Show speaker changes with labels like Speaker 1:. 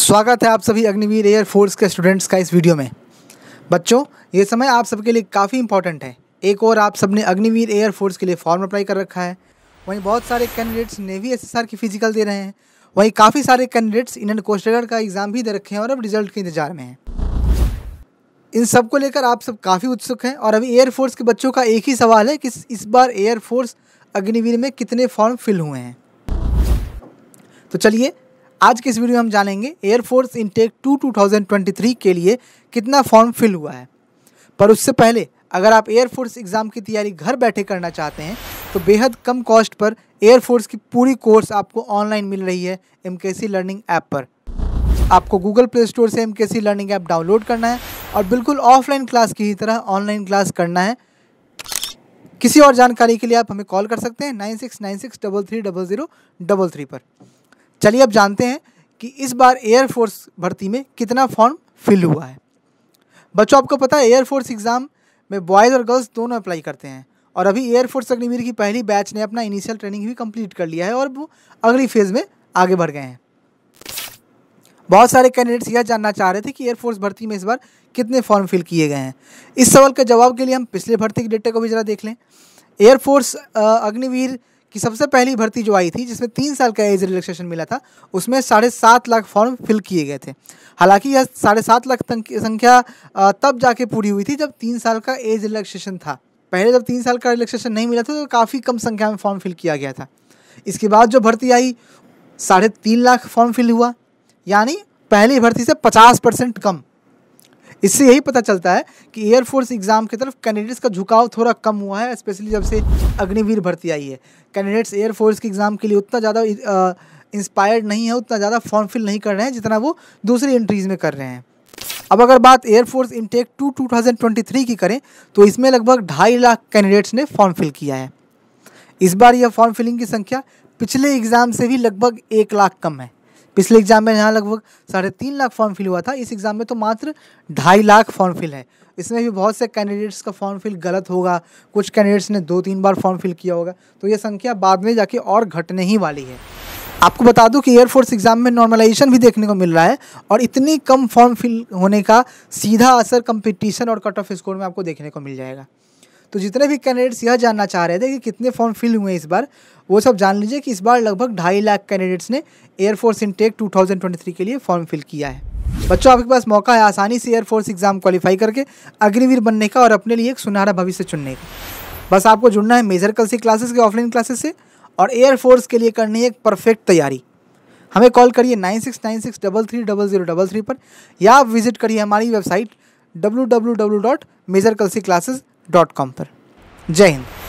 Speaker 1: स्वागत है आप सभी अग्निवीर एयर फोर्स के स्टूडेंट्स का इस वीडियो में बच्चों ये समय आप सबके लिए काफ़ी इंपॉर्टेंट है एक और आप सबने अग्निवीर एयर फोर्स के लिए फॉर्म अप्लाई कर रखा है वहीं बहुत सारे कैंडिडेट्स नेवी एस की फ़िज़िकल दे रहे हैं वहीं काफ़ी सारे कैंडिडेट्स इंडियन कोस्ट गार्ड का एग्ज़ाम भी दे रखे हैं और अब रिजल्ट के इंतजार में हैं इन सब को लेकर आप सब काफ़ी उत्सुक हैं और अभी एयरफोर्स के बच्चों का एक ही सवाल है कि इस बार एयरफोर्स अग्निवीर में कितने फॉर्म फिल हुए हैं तो चलिए आज के इस वीडियो में हम जानेंगे एयरफोर्स इनटेक टू 2023 के लिए कितना फॉर्म फिल हुआ है पर उससे पहले अगर आप एयरफोर्स एग्ज़ाम की तैयारी घर बैठे करना चाहते हैं तो बेहद कम कॉस्ट पर एयरफोर्स की पूरी कोर्स आपको ऑनलाइन मिल रही है एम लर्निंग ऐप पर आपको गूगल प्ले स्टोर से एम लर्निंग ऐप डाउनलोड करना है और बिल्कुल ऑफलाइन क्लास की ही तरह ऑनलाइन क्लास करना है किसी और जानकारी के लिए आप हमें कॉल कर सकते हैं nine six nine six double three double zero double three पर चलिए अब जानते हैं कि इस बार एयरफोर्स भर्ती में कितना फॉर्म फिल हुआ है बच्चों आपको पता है एयरफोर्स एग्ज़ाम में बॉयज़ और गर्ल्स दोनों अप्लाई करते हैं और अभी एयरफोर्स अग्निवीर की पहली बैच ने अपना इनिशियल ट्रेनिंग भी कंप्लीट कर लिया है और वो अगली फेज़ में आगे बढ़ गए हैं बहुत सारे कैंडिडेट्स यह जानना चाह रहे थे कि एयरफोर्स भर्ती में इस बार कितने फॉर्म फिल किए गए हैं इस सवाल के जवाब के लिए हम पिछले भर्ती के डेटा को भी ज़रा देख लें एयरफोर्स अग्निवीर कि सबसे पहली भर्ती जो आई थी जिसमें तीन साल का एज रिलैक्सेशन मिला था उसमें साढ़े सात लाख फॉर्म फिल किए गए थे हालांकि यह साढ़े सात लाख संख्या तब जाके पूरी हुई थी जब तीन साल का एज रिलैक्सेशन था पहले जब तीन साल का रिलैक्सेशन नहीं मिला था तो काफ़ी कम संख्या में फॉर्म फिल किया गया था इसके बाद जो भर्ती आई साढ़े तीन लाख फॉर्म फिल हुआ यानी पहली भर्ती से पचास परसेंट कम इससे यही पता चलता है कि एयरफोर्स एग्ज़ाम की तरफ कैंडिडेट्स का झुकाव थोड़ा कम हुआ है स्पेशली जब से अग्निवीर भर्ती आई है कैंडिडेट्स एयरफोर्स के एग्ज़ाम के लिए उतना ज़्यादा इंस्पायर्ड नहीं है उतना ज़्यादा फॉर्म फिल नहीं कर रहे हैं जितना वो दूसरी एंट्रीज़ में कर रहे हैं अब अगर बात एयरफोर्स इनटेक टू टू की करें तो इसमें लगभग ढाई लाख कैंडिडेट्स ने फॉर्म फिल किया है इस बार यह फॉर्म फिलिंग की संख्या पिछले एग्ज़ाम से भी लगभग एक लाख कम है पिछले एग्जाम में यहाँ लगभग साढ़े तीन लाख फॉर्म फिल हुआ था इस एग्ज़ाम में तो मात्र ढाई लाख फॉर्म फिल है इसमें भी बहुत से कैंडिडेट्स का फॉर्म फिल गलत होगा कुछ कैंडिडेट्स ने दो तीन बार फॉर्म फिल किया होगा तो ये संख्या बाद में जाके और घटने ही वाली है आपको बता दूं कि एयरफोर्स एग्ज़ाम में नॉर्मलाइजेशन भी देखने को मिल रहा है और इतनी कम फॉर्म फिल होने का सीधा असर कंपटीशन और कट ऑफ स्कोर में आपको देखने को मिल जाएगा तो जितने भी कैंडिडेट्स यह जानना चाह रहे थे कि कितने फॉर्म फिल हुए हैं इस बार वो सब जान लीजिए कि इस बार लगभग ढाई लाख कैंडिडेट्स ने एयरफोर्स इनटेक 2023 के लिए फॉर्म फिल किया है बच्चों आपके पास मौका है आसानी से एयरफोर्स एग्जाम क्वालिफाई करके अग्निवीर बनने का और अपने लिए एक सुनहरा भविष्य चुनने का बस आपको जुड़ना है मेजर कल क्लासेस के ऑफलाइन क्लासेस से और एयरफोर्स के लिए करनी है एक परफेक्ट तैयारी हमें कॉल करिए nine six nine six double three double zero double three पर या आप विजिट करिए हमारी website W W W dot major Kalsi classes dot com पर जय हिंद